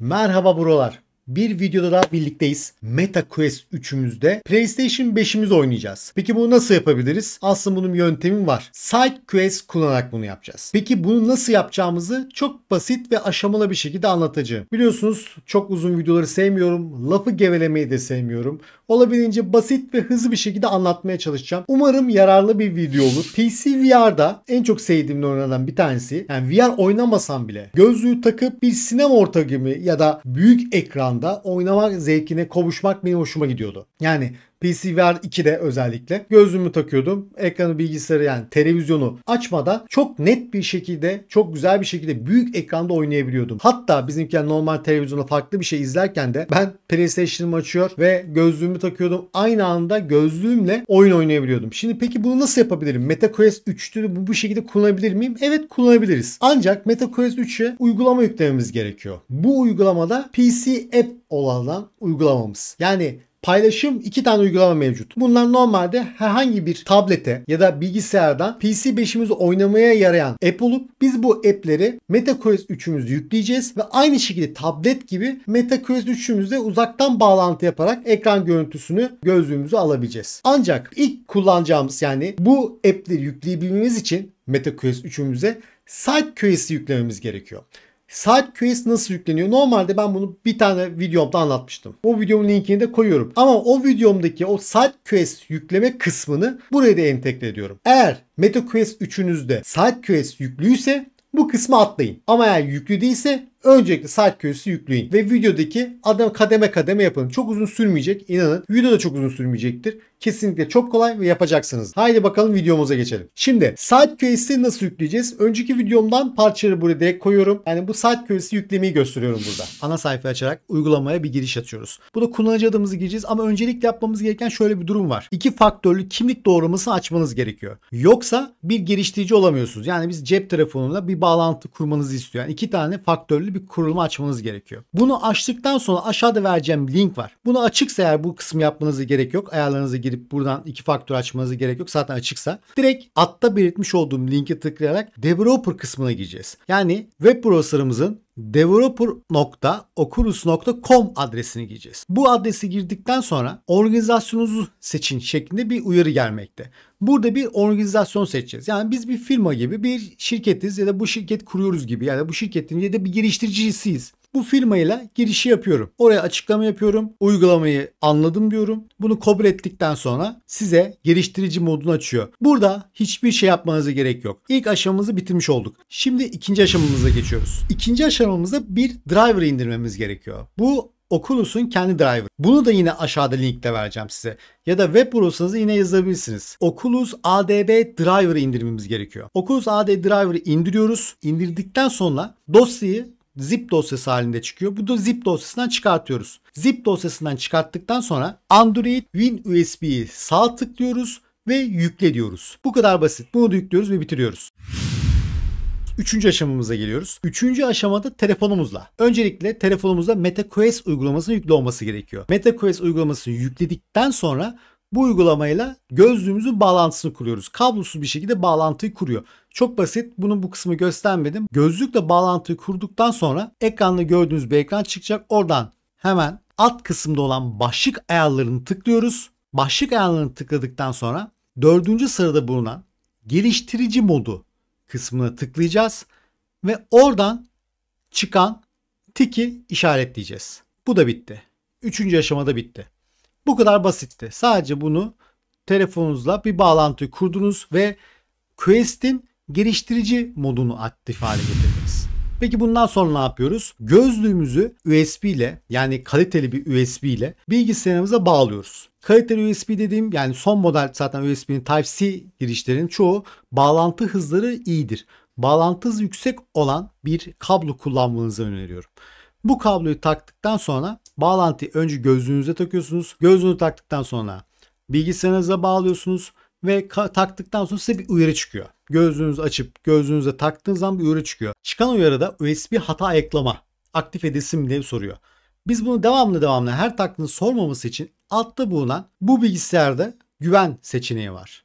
Merhaba buralar bir videoda daha birlikteyiz. Meta Quest 3'ümüzde PlayStation 5'imiz oynayacağız. Peki bunu nasıl yapabiliriz? Aslında bunun yöntemi var. Quest kullanarak bunu yapacağız. Peki bunu nasıl yapacağımızı çok basit ve aşamalı bir şekilde anlatacağım. Biliyorsunuz çok uzun videoları sevmiyorum. Lafı gevelemeyi de sevmiyorum. Olabildiğince basit ve hızlı bir şekilde anlatmaya çalışacağım. Umarım yararlı bir video olur. PC VR'da en çok sevdiğim oynanan bir tanesi. Yani VR oynamasam bile gözlüğü takıp bir sinema ortamı gibi ya da büyük ekran anda oynama zevkine kavuşmak benim hoşuma gidiyordu. Yani PC PCVR 2'de özellikle gözlüğümü takıyordum. Ekranı bilgisayarı yani televizyonu açmadan çok net bir şekilde çok güzel bir şekilde büyük ekranda oynayabiliyordum. Hatta bizimkiler normal televizyonda farklı bir şey izlerken de ben PlayStation'ımı açıyor ve gözlüğümü takıyordum. Aynı anda gözlüğümle oyun oynayabiliyordum. Şimdi peki bunu nasıl yapabilirim? MetaQuest 3'tü bu, bu şekilde kullanabilir miyim? Evet kullanabiliriz. Ancak MetaQuest 3'e uygulama yüklememiz gerekiyor. Bu uygulamada PC App olan uygulamamız. Yani paylaşım iki tane uygulama mevcut. Bunlar normalde herhangi bir tablete ya da bilgisayardan PC5'imizi oynamaya yarayan app olup biz bu app'leri MetaQuest 3'ümüzde yükleyeceğiz ve aynı şekilde tablet gibi MetaQuest 3'ümüzde uzaktan bağlantı yaparak ekran görüntüsünü gözlüğümüzü alabileceğiz. Ancak ilk kullanacağımız yani bu app'leri yükleyebilmemiz için MetaQuest 3'ümüze SiteQuest'i yüklememiz gerekiyor. Saat Quest nasıl yükleniyor? Normalde ben bunu bir tane videomda anlatmıştım. O videomun linkini de koyuyorum. Ama o videomdaki o saat Quest yükleme kısmını buraya da entegre ediyorum. Eğer MetaQuest 3'ünüzde saat Quest yüklüyse bu kısmı atlayın. Ama eğer yüklü değilse Öncelikle saat köşesi yükleyin ve videodaki adam kademe kademe yapın. Çok uzun sürmeyecek inanın. Video da çok uzun sürmeyecektir. Kesinlikle çok kolay ve yapacaksınız. Haydi bakalım videomuza geçelim. Şimdi saat köşesi nasıl yükleyeceğiz? Önceki videomdan parçaları buraya direkt koyuyorum. Yani bu saat köşesi yüklemeyi gösteriyorum burada. Ana sayfa açarak uygulamaya bir giriş atıyoruz. Burada kullanıcı adımızı gireceğiz ama öncelikle yapmamız gereken şöyle bir durum var. İki faktörlü kimlik doğrulamasını açmanız gerekiyor. Yoksa bir geliştirici olamıyorsunuz. Yani biz cep telefonuna bir bağlantı kurmanızı istiyor. Yani iki tane faktörlü belirli bir kurulumu açmanız gerekiyor. Bunu açtıktan sonra aşağıda vereceğim link var. Bunu açıksa eğer bu kısmı yapmanıza gerek yok. Ayarlarınıza girip buradan iki faktör açmanıza gerek yok. Zaten açıksa. Direkt altta belirtmiş olduğum linke tıklayarak developer kısmına gireceğiz. Yani web browserımızın developer.oculus.com adresini gireceğiz. Bu adresi girdikten sonra organizasyonunuzu seçin şeklinde bir uyarı gelmekte. Burada bir organizasyon seçeceğiz. Yani biz bir firma gibi bir şirketiz ya da bu şirket kuruyoruz gibi ya da bu şirketin ya da bir geliştiricisiyiz bu firmayla girişi yapıyorum. Oraya açıklama yapıyorum. Uygulamayı anladım diyorum. Bunu kabul ettikten sonra size geliştirici modunu açıyor. Burada hiçbir şey yapmanıza gerek yok. İlk aşamamızı bitirmiş olduk. Şimdi ikinci aşamamıza geçiyoruz. İkinci aşamamızda bir driver indirmemiz gerekiyor. Bu Oculus'un kendi driver. Bunu da yine aşağıda linkte vereceğim size. Ya da web browser'ınızı yine yazabilirsiniz. Oculus ADB driver indirmemiz gerekiyor. Oculus ADB driver'ı indiriyoruz. İndirdikten sonra dosyayı zip dosyası halinde çıkıyor. Bu da zip dosyasından çıkartıyoruz. Zip dosyasından çıkarttıktan sonra Android Win USB'yi sağ tıklıyoruz ve yükle diyoruz. Bu kadar basit. Bunu da yüklüyoruz ve bitiriyoruz. Üçüncü aşamamıza geliyoruz. Üçüncü aşamada telefonumuzla. Öncelikle telefonumuzda MetaQuest uygulamasının yüklü olması gerekiyor. MetaQuest uygulamasını yükledikten sonra bu uygulamayla gözlüğümüzün bağlantısını kuruyoruz. Kablosuz bir şekilde bağlantıyı kuruyor. Çok basit. bunun bu kısmı göstermedim. Gözlükle bağlantıyı kurduktan sonra ekranda gördüğünüz bir ekran çıkacak. Oradan hemen alt kısımda olan başlık ayarlarını tıklıyoruz. Başlık ayarlarını tıkladıktan sonra dördüncü sırada bulunan geliştirici modu kısmına tıklayacağız ve oradan çıkan tiki işaretleyeceğiz. Bu da bitti. Üçüncü aşamada bitti. Bu kadar basitti. Sadece bunu telefonunuzla bir bağlantıyı kurdunuz ve Quest'in geliştirici modunu aktif hale getirdiniz. Peki bundan sonra ne yapıyoruz? Gözlüğümüzü USB ile yani kaliteli bir USB ile bilgisayarımıza bağlıyoruz. Kaliteli USB dediğim yani son model zaten USB'nin Type-C girişlerinin çoğu bağlantı hızları iyidir. Bağlantı hızı yüksek olan bir kablo kullanmanızı öneriyorum. Bu kabloyu taktıktan sonra bağlantıyı önce gözlüğünüze takıyorsunuz. Gözlüğünü taktıktan sonra bilgisayarınıza bağlıyorsunuz ve taktıktan sonra size bir uyarı çıkıyor. Gözlüğünüzü açıp gözlüğünüze taktığınız zaman bir uyarı çıkıyor. Çıkan uyarıda USB hata ayıklama aktif edilsin diye soruyor. Biz bunu devamlı devamlı her taktığınız sormaması için altta bulunan bu bilgisayarda güven seçeneği var.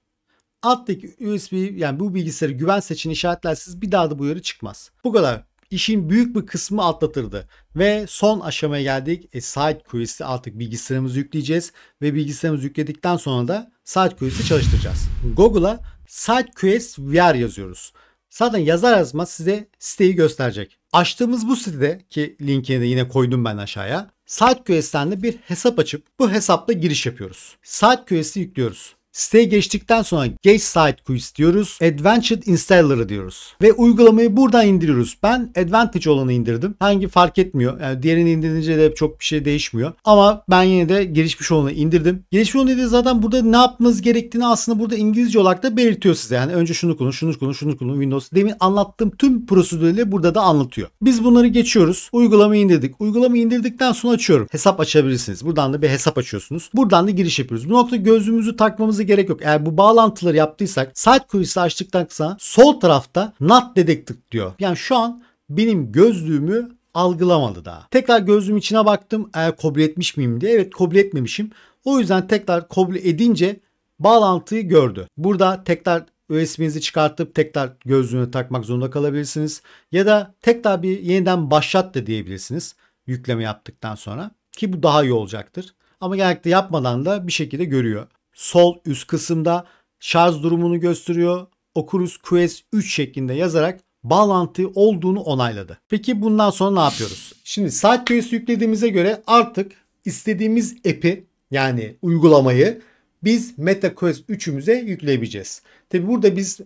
Alttaki USB yani bu bilgisayarı güven seçeneği işaretlersiniz bir daha da bu uyarı çıkmaz. Bu kadar işin büyük bir kısmı atlatırdı. Ve son aşamaya geldik. E, SideQuest'i artık bilgisayarımızı yükleyeceğiz ve bilgisayarımızı yükledikten sonra da saat SideQuest'i çalıştıracağız. Google'a saat SideQuest VR yazıyoruz. Zaten yazar yazmaz size siteyi gösterecek. Açtığımız bu sitede ki linkini de yine koydum ben aşağıya. SideQuest'ten de bir hesap açıp bu hesapla giriş yapıyoruz. Saat SideQuest'i yüklüyoruz. Siteye geçtikten sonra Gage Site Quiz diyoruz. Advanced Installer'ı diyoruz. Ve uygulamayı buradan indiriyoruz. Ben Advantage olanı indirdim. Hangi fark etmiyor. Yani diğerini indirince de çok bir şey değişmiyor. Ama ben yine de gelişmiş olanı indirdim. Gelişmiş olanı dedi zaten burada ne yapmanız gerektiğini aslında burada İngilizce olarak da belirtiyor size. Yani önce şunu kullanın, şunu kullanın, şunu kullanın Windows. Demin anlattığım tüm prosedürleri burada da anlatıyor. Biz bunları geçiyoruz. Uygulamayı indirdik. Uygulamayı indirdikten sonra açıyorum. Hesap açabilirsiniz. Buradan da bir hesap açıyorsunuz. Buradan da giriş yapıyoruz. Bu nokta gözlüğümüzü takmamızı gerek yok. Eğer bu bağlantıları yaptıysak saat kuyusu açtıktan kısa sol tarafta not detected diyor. Yani şu an benim gözlüğümü algılamadı daha. Tekrar gözlüğüm içine baktım. Eğer kabul etmiş miyim diye. Evet kabul etmemişim. O yüzden tekrar kabul edince bağlantıyı gördü. Burada tekrar USB'nizi çıkartıp tekrar gözlüğünü takmak zorunda kalabilirsiniz. Ya da tekrar bir yeniden başlat da diyebilirsiniz. Yükleme yaptıktan sonra. Ki bu daha iyi olacaktır. Ama genellikle yapmadan da bir şekilde görüyor sol üst kısımda şarj durumunu gösteriyor. Oculus Quest 3 şeklinde yazarak bağlantı olduğunu onayladı. Peki bundan sonra ne yapıyoruz? Şimdi saat SideQuest'i yüklediğimize göre artık istediğimiz app'i yani uygulamayı biz Meta MetaQuest 3'ümüze yükleyebileceğiz. Tabi burada biz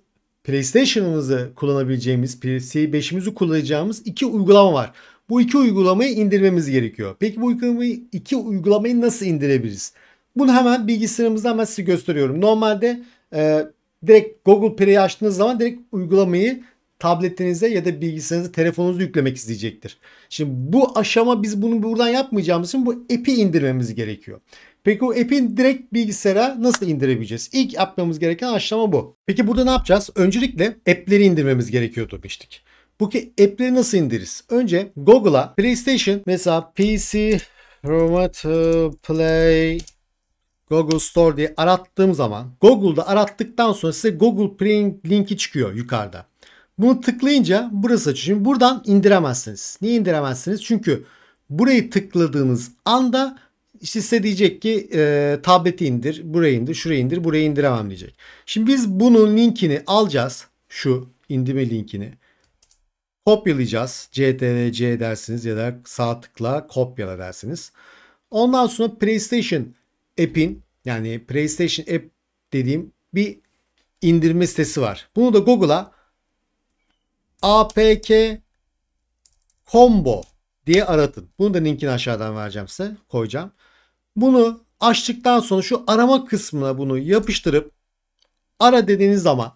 PlayStation'ımızı kullanabileceğimiz, PS5'imizi kullanacağımız iki uygulama var. Bu iki uygulamayı indirmemiz gerekiyor. Peki bu uygulamayı, iki uygulamayı nasıl indirebiliriz? Bunu hemen bilgisayarımızdan ben size gösteriyorum. Normalde e, direkt Google Play'i açtığınız zaman direkt uygulamayı tabletinize ya da bilgisayarınıza telefonunuzu yüklemek isteyecektir. Şimdi bu aşama biz bunu buradan yapmayacağımız için bu app'i indirmemiz gerekiyor. Peki o app'in direkt bilgisayara nasıl indirebileceğiz? İlk yapmamız gereken aşama bu. Peki burada ne yapacağız? Öncelikle app'leri indirmemiz gerekiyor demiştik. Bu ki app'leri nasıl indiririz? Önce Google'a PlayStation mesela PC Remote Play Google Store diye arattığım zaman Google'da arattıktan sonra size Google Play linki çıkıyor yukarıda. Bunu tıklayınca burası açıyor. Şimdi buradan indiremezsiniz. Niye indiremezsiniz? Çünkü burayı tıkladığınız anda işte size diyecek ki e, tableti indir, burayı indir, şurayı indir, burayı indiremem diyecek. Şimdi biz bunun linkini alacağız. Şu indirme linkini. Kopyalayacağız. CTRL-C dersiniz ya da sağ tıkla kopyala dersiniz. Ondan sonra PlayStation app'in yani PlayStation App dediğim bir indirme sitesi var. Bunu da Google'a APK Combo diye aratın. Bunu da linkini aşağıdan vereceğim size. Koyacağım. Bunu açtıktan sonra şu arama kısmına bunu yapıştırıp ara dediğiniz zaman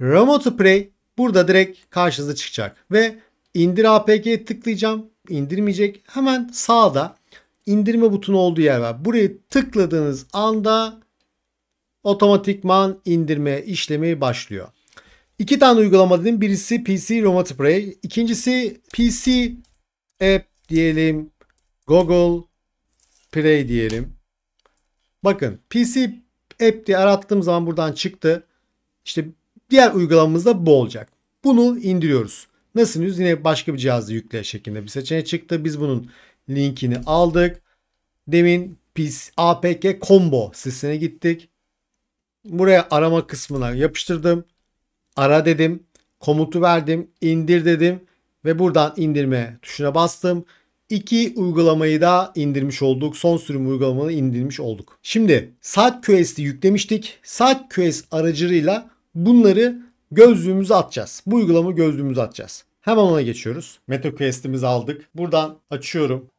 Remote Play burada direkt karşınıza çıkacak. Ve indir APK'ye tıklayacağım. İndirmeyecek. Hemen sağda indirme butonu olduğu yer var. Burayı tıkladığınız anda otomatikman indirme işlemi başlıyor. İki tane uygulama dedim. Birisi PC Remote Play. İkincisi PC App diyelim. Google Play diyelim. Bakın PC App diye arattığım zaman buradan çıktı. İşte diğer uygulamamız da bu olacak. Bunu indiriyoruz. Nasıl yine başka bir cihazda yükle şeklinde bir seçeneğe çıktı. Biz bunun linkini aldık. Demin APK combo sitesine gittik. Buraya arama kısmına yapıştırdım. Ara dedim. Komutu verdim. indir dedim. Ve buradan indirme tuşuna bastım. İki uygulamayı da indirmiş olduk. Son sürüm uygulamanı indirmiş olduk. Şimdi SaatQS'i yüklemiştik. SaatQS aracılığıyla bunları gözlüğümüze atacağız. Bu uygulama gözlüğümüze atacağız. Hemen ona geçiyoruz. MetaQuest'imizi aldık. Buradan açıyorum.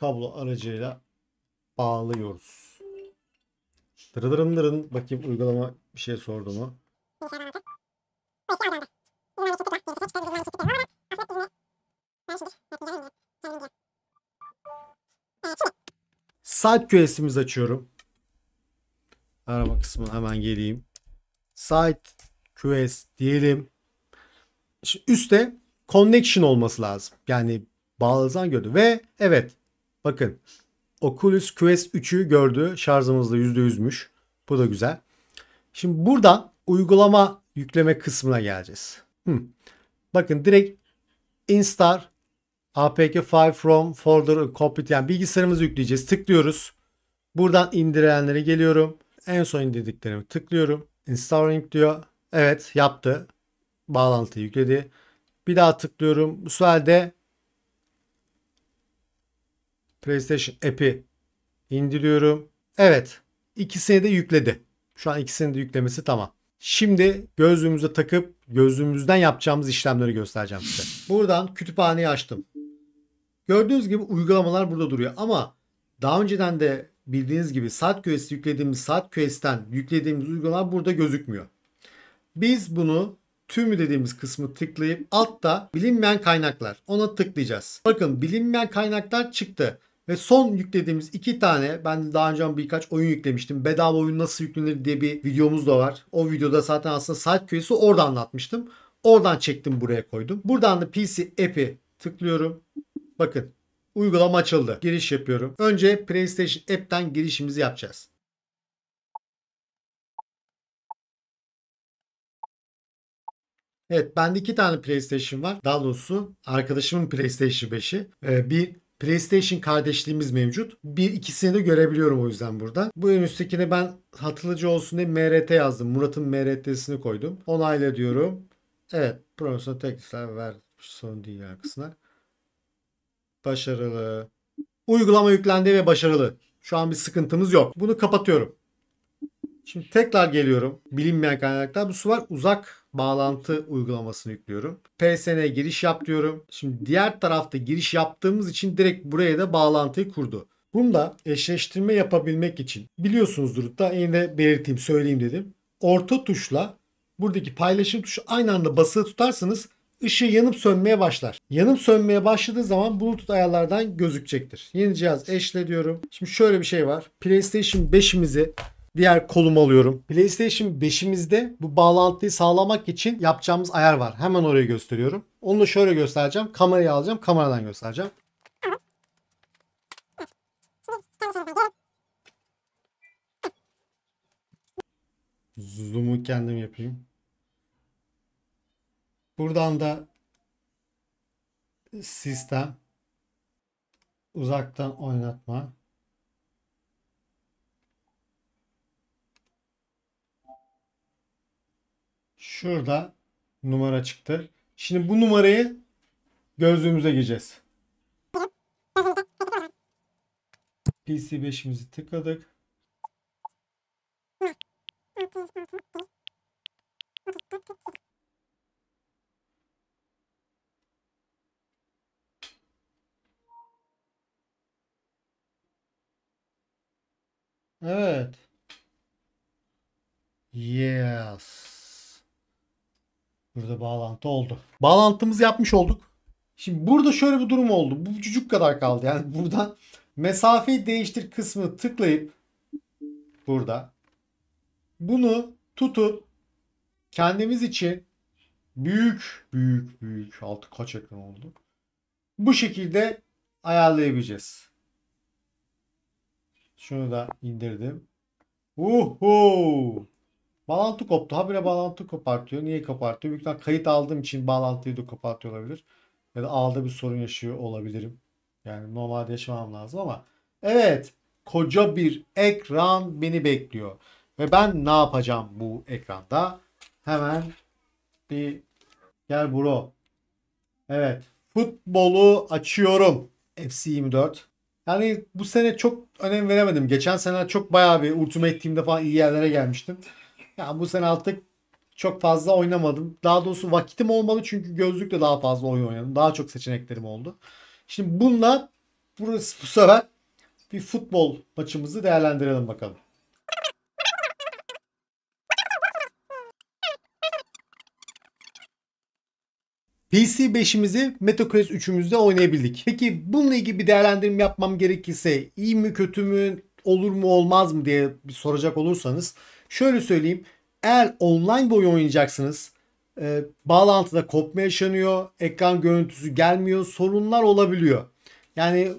Kablo aracıyla bağlıyoruz. Dırıdırın dırın. Bakayım uygulama bir şey sordu mu? Saat küresimizi açıyorum. Arama kısmına hemen geleyim. Site quest diyelim. Üste connection olması lazım. Yani bağlanacağını gördü. Ve evet bakın Oculus Quest 3'ü gördü. Şarjımızda %100'müş. Bu da güzel. Şimdi buradan uygulama yükleme kısmına geleceğiz. Hmm. Bakın direkt instar apk file from folder complete yani bilgisayarımızı yükleyeceğiz. Tıklıyoruz. Buradan indirenlere geliyorum. En son indirdiklerimi tıklıyorum. Installing diyor. Evet yaptı bağlantı yükledi. Bir daha tıklıyorum. Bu sefer de PlayStation app'i indiriyorum. Evet. ikisini de yükledi. Şu an ikisini de yüklemesi tamam. Şimdi gözlüğümüze takıp gözlüğümüzden yapacağımız işlemleri göstereceğim size. Buradan kütüphaneyi açtım. Gördüğünüz gibi uygulamalar burada duruyor ama daha önceden de bildiğiniz gibi saat küresi yüklediğimiz saat küresinden yüklediğimiz uygulamalar burada gözükmüyor. Biz bunu tümü dediğimiz kısmı tıklayıp altta bilinmeyen kaynaklar ona tıklayacağız. Bakın bilinmeyen kaynaklar çıktı. Ve son yüklediğimiz iki tane ben daha önce birkaç oyun yüklemiştim. Bedava oyun nasıl yüklenir diye bir videomuz da var. O videoda zaten aslında saat köyüsü orada anlatmıştım. Oradan çektim buraya koydum. Buradan da PC app'i tıklıyorum. Bakın uygulama açıldı. Giriş yapıyorum. Önce PlayStation app'ten girişimizi yapacağız. Evet bende iki tane PlayStation var. Daha doğrusu arkadaşımın PlayStation 5'i. Ee, bir PlayStation kardeşliğimiz mevcut. Bir ikisini de görebiliyorum o yüzden burada. Bu en üsttekine ben hatırlıcı olsun diye MRT yazdım. Murat'ın MRT'sini koydum. Onayla diyorum. Evet profesyonel teklifler ver. Sorun değil ya Başarılı. Uygulama yüklendi ve başarılı. Şu an bir sıkıntımız yok. Bunu kapatıyorum. Şimdi tekrar geliyorum. Bilinmeyen kaynaklar. Bu su var uzak bağlantı uygulamasını yüklüyorum. PSN'e giriş yap diyorum. Şimdi diğer tarafta giriş yaptığımız için direkt buraya da bağlantıyı kurdu. Bunda eşleştirme yapabilmek için biliyorsunuzdur da yine belirteyim söyleyeyim dedim. Orta tuşla buradaki paylaşım tuşu aynı anda basılı tutarsanız ışığı yanıp sönmeye başlar. Yanıp sönmeye başladığı zaman Bluetooth ayarlardan gözükecektir. Yeni cihaz eşle diyorum. Şimdi şöyle bir şey var. PlayStation 5'imizi diğer kolum alıyorum. PlayStation 5'imizde bu bağlantıyı sağlamak için yapacağımız ayar var. Hemen orayı gösteriyorum. Onu da şöyle göstereceğim. Kamerayı alacağım. Kameradan göstereceğim. Zoom'u kendim yapayım. Buradan da sistem uzaktan oynatma Şurada numara çıktı. Şimdi bu numarayı gözlüğümüze gireceğiz. PC5'imizi tıkladık. Evet. Yes. Burada bağlantı oldu. Bağlantımızı yapmış olduk. Şimdi burada şöyle bir durum oldu. Bu cücük kadar kaldı. Yani burada mesafeyi değiştir kısmı tıklayıp burada bunu tutup kendimiz için büyük büyük büyük altı kaç ekran oldu? Bu şekilde ayarlayabileceğiz. Şunu da indirdim. Uhu! Bağlantı koptu. Habire bağlantı kopartıyor. Niye kopartıyor? Büyük ihtimalle kayıt aldığım için bağlantıyı da kopartıyor olabilir. Ya da ağda bir sorun yaşıyor olabilirim. Yani normalde yaşamam lazım ama. Evet. Koca bir ekran beni bekliyor. Ve ben ne yapacağım bu ekranda? Hemen bir gel bro. Evet. Futbolu açıyorum. FC 24. Yani bu sene çok önem veremedim. Geçen sene çok bayağı bir ultimate team'de falan iyi yerlere gelmiştim. Yani bu sene artık çok fazla oynamadım. Daha doğrusu vakitim olmalı çünkü gözlükle daha fazla oyun oynadım. Daha çok seçeneklerim oldu. Şimdi bununla burası bu sefer bir futbol maçımızı değerlendirelim bakalım. PC 5'imizi Metacraft 3'ümüzde oynayabildik. Peki bununla ilgili bir değerlendirme yapmam gerekirse iyi mi kötü mü olur mu olmaz mı diye bir soracak olursanız Şöyle söyleyeyim. Eğer online bir oyun oynayacaksınız e, bağlantıda kopma yaşanıyor. Ekran görüntüsü gelmiyor. Sorunlar olabiliyor. Yani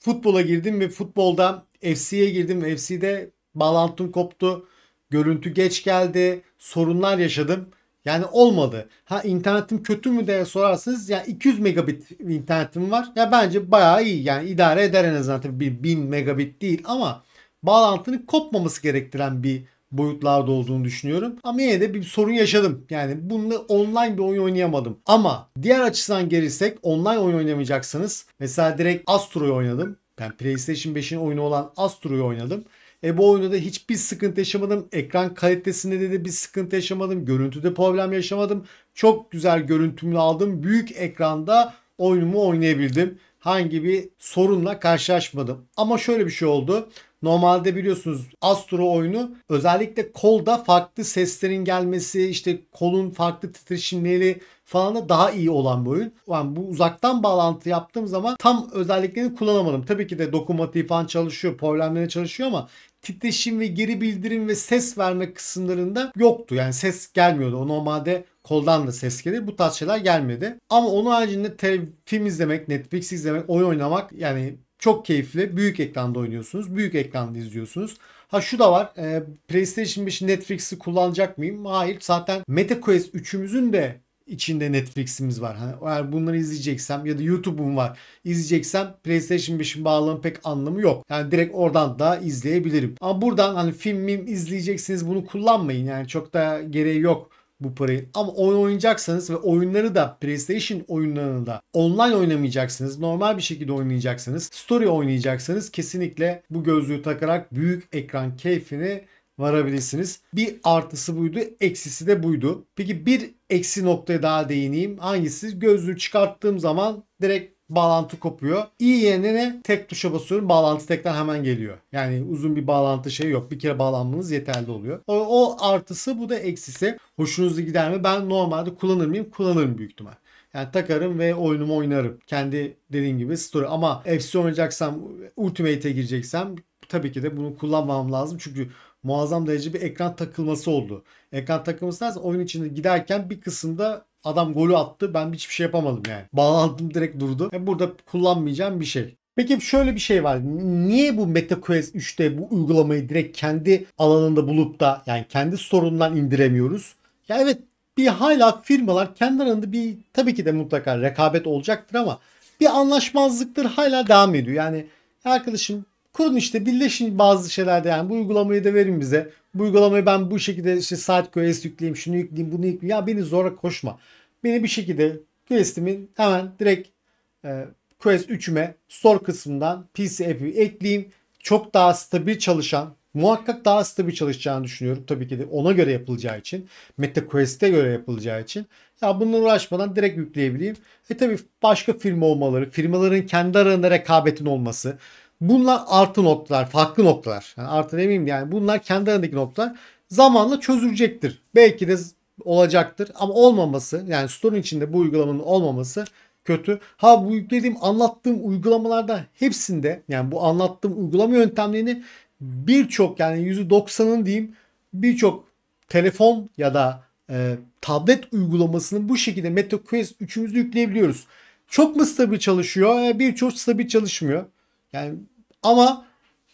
futbola girdim ve futbolda FC'ye girdim. FC'de bağlantım koptu. Görüntü geç geldi. Sorunlar yaşadım. Yani olmadı. Ha internetim kötü mü diye sorarsınız. Yani 200 megabit internetim var. Ya bence bayağı iyi. Yani idare eder en azından. Tabii 1000 megabit değil ama bağlantının kopmaması gerektiren bir boyutlarda olduğunu düşünüyorum. Ama yine de bir sorun yaşadım. Yani bununla online bir oyun oynayamadım. Ama diğer açıdan gelirsek online oyun oynamayacaksınız. mesela direkt Astro'yu oynadım. Ben PlayStation 5'in oyunu olan Astro'yu oynadım. E bu oyunda da hiçbir sıkıntı yaşamadım. Ekran kalitesinde de, de bir sıkıntı yaşamadım. Görüntüde problem yaşamadım. Çok güzel görüntümünü aldım. Büyük ekranda oyunumu oynayabildim. Hangi bir sorunla karşılaşmadım. Ama şöyle bir şey oldu. Normalde biliyorsunuz Astro oyunu özellikle kolda farklı seslerin gelmesi, işte kolun farklı titreşimleri falan da daha iyi olan bir oyun. Yani bu uzaktan bağlantı yaptığım zaman tam özelliklerini kullanamadım. Tabii ki de dokunmatiği falan çalışıyor, problemleri çalışıyor ama titreşim ve geri bildirim ve ses verme kısımlarında yoktu. Yani ses gelmiyordu. O normalde koldan da ses gelir. Bu tarz şeyler gelmedi. Ama onun haricinde film izlemek, Netflix izlemek, oyun oynamak yani çok keyifli. Büyük ekranda oynuyorsunuz. Büyük ekranda izliyorsunuz. Ha şu da var. E, PlayStation 5 Netflix'i kullanacak mıyım? Hayır. Zaten MetaQuest 3'ümüzün de içinde Netflix'imiz var. Hani eğer bunları izleyeceksem ya da YouTube'um var izleyeceksem PlayStation 5'in bağlamı pek anlamı yok. Yani direkt oradan da izleyebilirim. Ama buradan hani film izleyeceksiniz bunu kullanmayın. Yani çok da gereği yok bu parayı. Ama oyun oynayacaksanız ve oyunları da PlayStation oyunlarını da online oynamayacaksınız. Normal bir şekilde oynayacaksınız. Story oynayacaksınız, kesinlikle bu gözlüğü takarak büyük ekran keyfini varabilirsiniz. Bir artısı buydu, eksisi de buydu. Peki bir eksi noktaya daha değineyim. Hangisi? Gözlüğü çıkarttığım zaman direkt bağlantı kopuyor. i yerine tek tuşa basıyorum. Bağlantı tekrar hemen geliyor. Yani uzun bir bağlantı şey yok. Bir kere bağlanmanız yeterli oluyor. O, o artısı bu da eksisi. Hoşunuza gider mi? Ben normalde kullanır mıyım? Kullanırım büyük ihtimal. Yani takarım ve oyunumu oynarım. Kendi dediğim gibi story. Ama FC oynayacaksam, Ultimate'e gireceksem tabii ki de bunu kullanmam lazım. Çünkü muazzam derece bir ekran takılması oldu. Ekran takılması lazım. Oyun içinde giderken bir kısımda Adam golü attı. Ben hiçbir şey yapamadım yani. Bağlantım direkt durdu. Yani e, burada kullanmayacağım bir şey. Peki şöyle bir şey var. Niye bu MetaQuest 3'te bu uygulamayı direkt kendi alanında bulup da yani kendi sorundan indiremiyoruz? Ya evet bir hala firmalar kendi arasında bir tabii ki de mutlaka rekabet olacaktır ama bir anlaşmazlıktır hala devam ediyor. Yani arkadaşım kurun işte birleşin bazı şeylerde yani bu uygulamayı da verin bize. Bu uygulamayı ben bu şekilde işte saat SideQuest yükleyeyim, şunu yükleyeyim, bunu yükleyeyim. Ya beni zora koşma beni bir şekilde questimin hemen direkt e, Quest 3'üme store kısmından PC app'i ekleyeyim. Çok daha stabil çalışan muhakkak daha stabil çalışacağını düşünüyorum. Tabii ki de ona göre yapılacağı için. MetaQuest'e göre yapılacağı için. Ya bununla uğraşmadan direkt yükleyebileyim. E tabii başka firma olmaları, firmaların kendi aralarında rekabetin olması. Bunlar artı noktalar, farklı noktalar. Yani artı demeyeyim yani bunlar kendi arasındaki noktalar zamanla çözülecektir. Belki de olacaktır. Ama olmaması yani store'un içinde bu uygulamanın olmaması kötü. Ha bu yüklediğim anlattığım uygulamalarda hepsinde yani bu anlattığım uygulama yöntemlerini birçok yani %90'ın diyeyim birçok telefon ya da e, tablet uygulamasını bu şekilde MetaQuest 3'ümüzü yükleyebiliyoruz. Çok mı stabil çalışıyor? E, birçok stabil çalışmıyor. Yani ama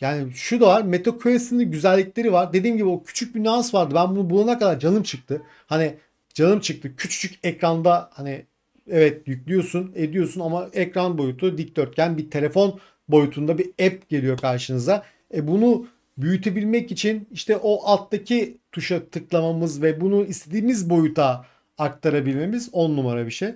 yani şu da var. MetaQuest'in güzellikleri var. Dediğim gibi o küçük bir nüans vardı. Ben bunu bulana kadar canım çıktı. Hani canım çıktı. Küçücük ekranda hani evet yüklüyorsun ediyorsun ama ekran boyutu dikdörtgen bir telefon boyutunda bir app geliyor karşınıza. E bunu büyütebilmek için işte o alttaki tuşa tıklamamız ve bunu istediğimiz boyuta aktarabilmemiz on numara bir şey.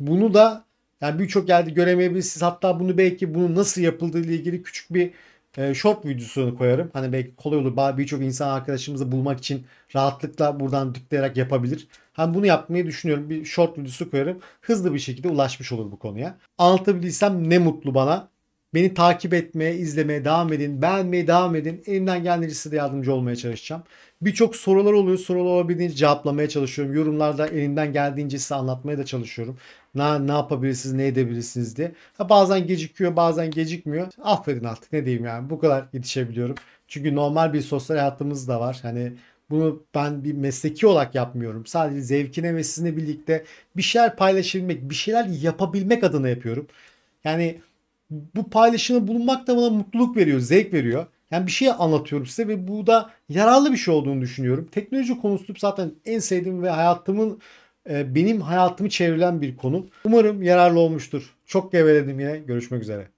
Bunu da yani birçok yerde göremeyebilirsiniz. Hatta bunu belki bunun nasıl yapıldığı ile ilgili küçük bir e, short videosunu koyarım. Hani belki kolay olur. Birçok insan arkadaşımızı bulmak için rahatlıkla buradan tıklayarak yapabilir. Hem hani bunu yapmayı düşünüyorum. Bir short videosu koyarım. Hızlı bir şekilde ulaşmış olur bu konuya. Anlatabildiysem ne mutlu bana. Beni takip etmeye, izlemeye devam edin. Beğenmeye devam edin. Elimden geldiğince size yardımcı olmaya çalışacağım. Birçok sorular oluyor. Sorular olabildiğince cevaplamaya çalışıyorum. Yorumlarda elimden geldiğince size anlatmaya da çalışıyorum. Ne, ne yapabilirsiniz, ne edebilirsiniz diye. Ha, bazen gecikiyor, bazen gecikmiyor. Affedin artık ne diyeyim yani. Bu kadar yetişebiliyorum. Çünkü normal bir sosyal hayatımız da var. Hani bunu ben bir mesleki olarak yapmıyorum. Sadece zevkine ve sizinle birlikte bir şeyler paylaşabilmek, bir şeyler yapabilmek adına yapıyorum. Yani bu paylaşımı bulunmak da bana mutluluk veriyor, zevk veriyor. Yani bir şey anlatıyorum size ve bu da yararlı bir şey olduğunu düşünüyorum. Teknoloji konusu zaten en sevdiğim ve hayatımın e, benim hayatımı çevrilen bir konu. Umarım yararlı olmuştur. Çok geveledim yine. Görüşmek üzere.